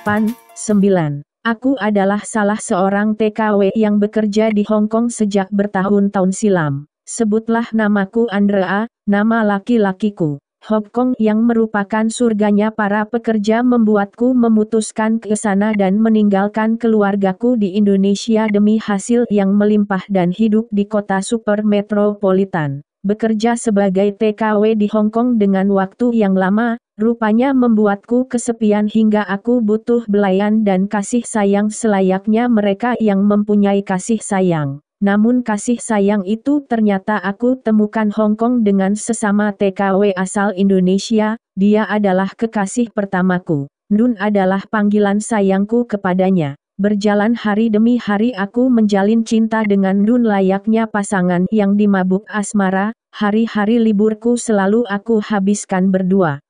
Pan, 9. Aku adalah salah seorang TKW yang bekerja di Hong Kong sejak bertahun-tahun silam. Sebutlah namaku Andrea, nama laki-lakiku. Hong Kong yang merupakan surganya para pekerja membuatku memutuskan ke sana dan meninggalkan keluargaku di Indonesia demi hasil yang melimpah dan hidup di kota super metropolitan bekerja sebagai TKW di Hong Kong dengan waktu yang lama, rupanya membuatku kesepian hingga aku butuh belayan dan kasih sayang selayaknya mereka yang mempunyai kasih sayang. Namun kasih sayang itu ternyata aku temukan Hong Kong dengan sesama TKW asal Indonesia, dia adalah kekasih pertamaku. Nun adalah panggilan sayangku kepadanya. Berjalan hari demi hari aku menjalin cinta dengan Dun layaknya pasangan yang dimabuk asmara, hari-hari liburku selalu aku habiskan berdua.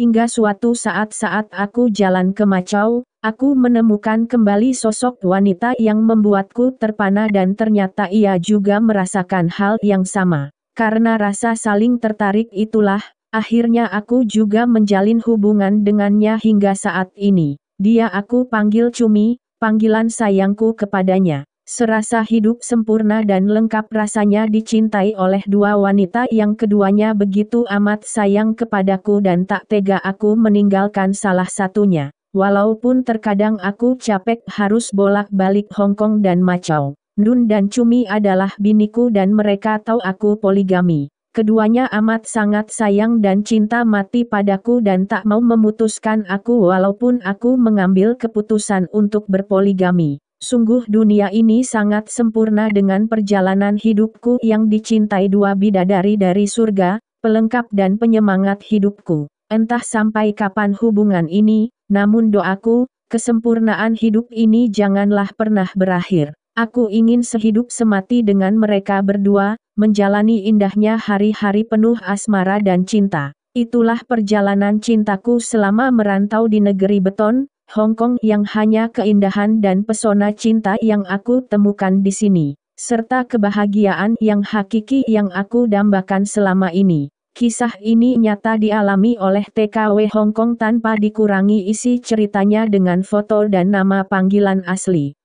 Hingga suatu saat-saat aku jalan ke Macau, aku menemukan kembali sosok wanita yang membuatku terpana dan ternyata ia juga merasakan hal yang sama. Karena rasa saling tertarik itulah, akhirnya aku juga menjalin hubungan dengannya hingga saat ini. Dia aku panggil cumi, panggilan sayangku kepadanya. Serasa hidup sempurna dan lengkap rasanya dicintai oleh dua wanita yang keduanya begitu amat sayang kepadaku dan tak tega aku meninggalkan salah satunya. Walaupun terkadang aku capek harus bolak-balik Hongkong dan Macau. Nun dan Cumi adalah biniku dan mereka tahu aku poligami. Keduanya amat sangat sayang dan cinta mati padaku dan tak mau memutuskan aku walaupun aku mengambil keputusan untuk berpoligami. Sungguh dunia ini sangat sempurna dengan perjalanan hidupku yang dicintai dua bidadari dari surga, pelengkap dan penyemangat hidupku. Entah sampai kapan hubungan ini, namun doaku, kesempurnaan hidup ini janganlah pernah berakhir. Aku ingin sehidup semati dengan mereka berdua, menjalani indahnya hari-hari penuh asmara dan cinta. Itulah perjalanan cintaku selama merantau di negeri beton, Hong Kong yang hanya keindahan dan pesona cinta yang aku temukan di sini, serta kebahagiaan yang hakiki yang aku dambakan selama ini. Kisah ini nyata dialami oleh TKW Hong Kong tanpa dikurangi isi ceritanya dengan foto dan nama panggilan asli.